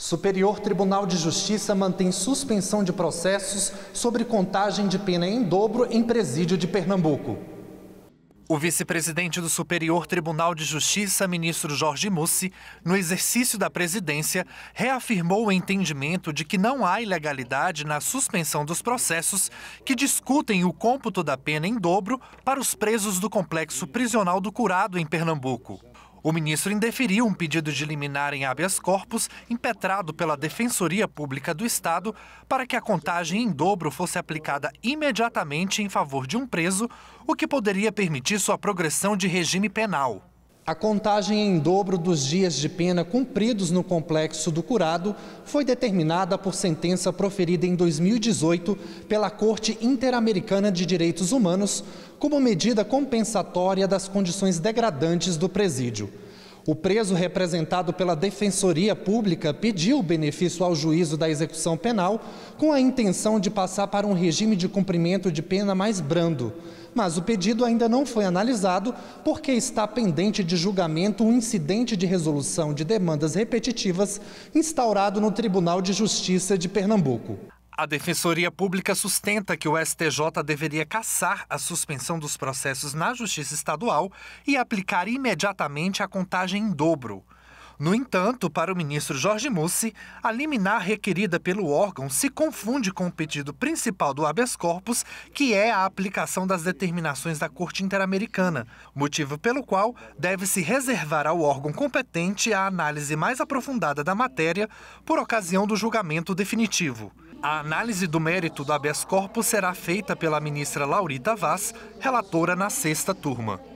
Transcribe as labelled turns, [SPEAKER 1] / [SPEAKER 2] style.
[SPEAKER 1] Superior Tribunal de Justiça mantém suspensão de processos sobre contagem de pena em dobro em presídio de Pernambuco. O vice-presidente do Superior Tribunal de Justiça, ministro Jorge Mussi, no exercício da presidência, reafirmou o entendimento de que não há ilegalidade na suspensão dos processos que discutem o cômputo da pena em dobro para os presos do complexo prisional do Curado, em Pernambuco. O ministro indeferiu um pedido de liminar em habeas corpus impetrado pela Defensoria Pública do Estado para que a contagem em dobro fosse aplicada imediatamente em favor de um preso, o que poderia permitir sua progressão de regime penal. A contagem em dobro dos dias de pena cumpridos no complexo do curado foi determinada por sentença proferida em 2018 pela Corte Interamericana de Direitos Humanos como medida compensatória das condições degradantes do presídio. O preso, representado pela Defensoria Pública, pediu benefício ao juízo da execução penal com a intenção de passar para um regime de cumprimento de pena mais brando. Mas o pedido ainda não foi analisado porque está pendente de julgamento um incidente de resolução de demandas repetitivas instaurado no Tribunal de Justiça de Pernambuco. A Defensoria Pública sustenta que o STJ deveria cassar a suspensão dos processos na Justiça Estadual e aplicar imediatamente a contagem em dobro. No entanto, para o ministro Jorge Mussi, a liminar requerida pelo órgão se confunde com o pedido principal do habeas corpus, que é a aplicação das determinações da Corte Interamericana, motivo pelo qual deve-se reservar ao órgão competente a análise mais aprofundada da matéria por ocasião do julgamento definitivo. A análise do mérito do habeas corpus será feita pela ministra Laurita Vaz, relatora na sexta turma.